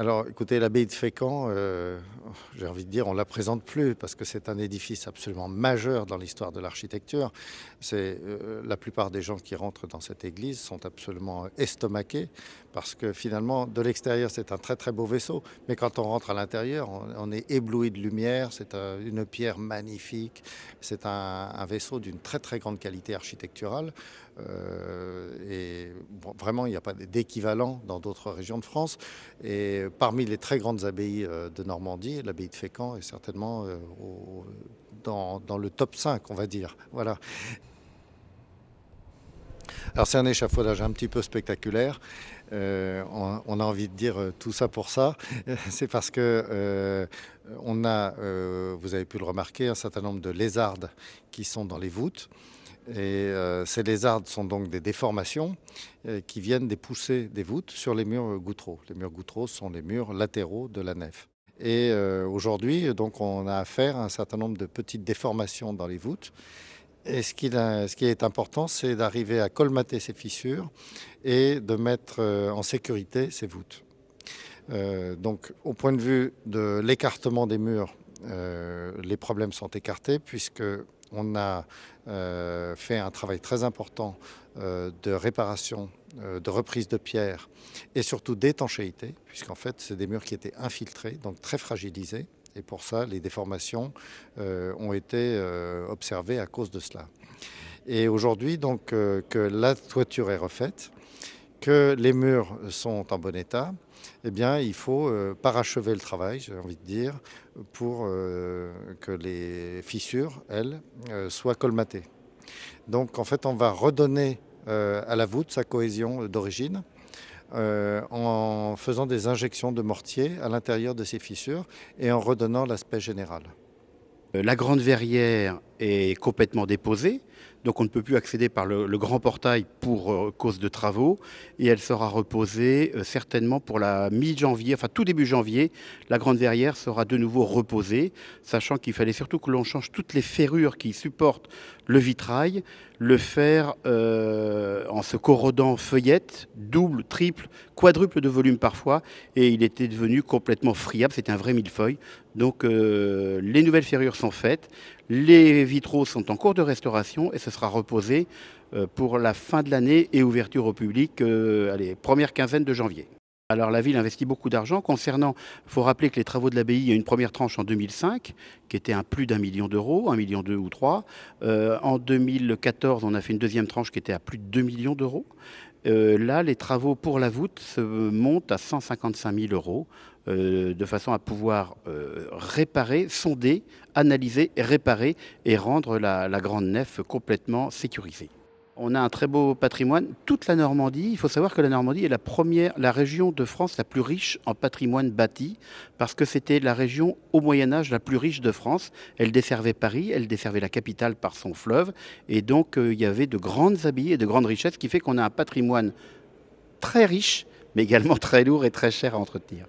Alors écoutez, l'abbaye de Fécamp, euh, j'ai envie de dire, on la présente plus parce que c'est un édifice absolument majeur dans l'histoire de l'architecture. C'est euh, la plupart des gens qui rentrent dans cette église sont absolument estomaqués parce que finalement, de l'extérieur, c'est un très très beau vaisseau, mais quand on rentre à l'intérieur, on, est ébloui de lumière. C'est une pierre magnifique. C'est un, vaisseau d'une très très grande qualité architecturale. Euh, et vraiment, il n'y a pas d'équivalent dans d'autres régions de France. Et parmi les très grandes abbayes euh, de Normandie, l'abbaye de Fécamp est certainement euh, dans, le top 5, on va dire. Voilà. Alors c'est un échafaudage un petit peu spectaculaire. Euh, on, a envie de dire euh, tout ça pour ça. c'est parce que on a, vous avez pu le remarquer, un certain nombre de lézardes qui sont dans les voûtes. Et ces lézardes sont donc des déformations qui viennent des poussées des voûtes sur les murs goutreaux. Les murs goutreaux sont les murs latéraux de la nef. Et euh, aujourd'hui, donc, on a affaire à un certain nombre de petites déformations dans les voûtes. Et ce qui, est important, c'est d'arriver à colmater ces fissures et de mettre euh, en sécurité ces voûtes. Euh, donc, au point de vue de l'écartement des murs, les problèmes sont écartés puisque on a fait un travail très important de réparation euh, de reprise de pierre et surtout d'étanchéité, puisqu'en fait, c'est des murs qui étaient infiltrés, donc très fragilisés. Et pour ça, les déformations euh, ont été euh, observées à cause de cela. Et aujourd'hui, donc, que la toiture est refaite, que les murs sont en bon état, eh bien, il faut parachever le travail, j'ai envie de dire, pour que les fissures, elles, soient colmatées. Donc, en fait, on va redonner euh, à la voûte sa cohésion d'origine. Euh, en faisant des injections de mortier à l'intérieur de ces fissures et en redonnant l'aspect général. Euh, la grande verrière est complètement déposée. Donc on ne peut plus accéder par le, grand portail pour euh, cause de travaux. Et elle sera reposée euh, certainement pour la mi-janvier, enfin tout début janvier. La grande verrière sera de nouveau reposée, sachant qu'il fallait surtout que l'on change toutes les ferrures qui supportent le vitrail, le faire euh, en se corrodant feuillette, double, triple, quadruple de volume parfois. Et il était devenu complètement friable, c'était un vrai millefeuille. Donc les nouvelles ferrures sont faites. Les vitraux sont en cours de restauration et ce sera reposé euh, pour la fin de l'année et ouverture au public, euh, allez, première quinzaine de janvier. Alors la ville investit beaucoup d'argent. Concernant, il faut rappeler que les travaux de l'abbaye, il y a une première tranche en 2005 qui était un plus d'un million d'euros, un million deux ou trois. Euh, en 2014, on a fait une deuxième tranche qui était à plus de 2 millions d'euros. là, les travaux pour la voûte se montent à 155 000 euros. Euh, de façon à pouvoir euh, réparer, sonder, analyser, réparer et rendre la, grande nef complètement sécurisée. On a un très beau patrimoine. Toute la Normandie, il faut savoir que la Normandie est la première, la région de France la plus riche en patrimoine bâti, parce que c'était la région au Moyen Âge la plus riche de France. Elle desservait Paris, elle desservait la capitale par son fleuve, et donc euh, il y avait de grandes habits et de grandes richesses, qui fait qu'on a un patrimoine très riche, mais également très lourd et très cher à entretenir.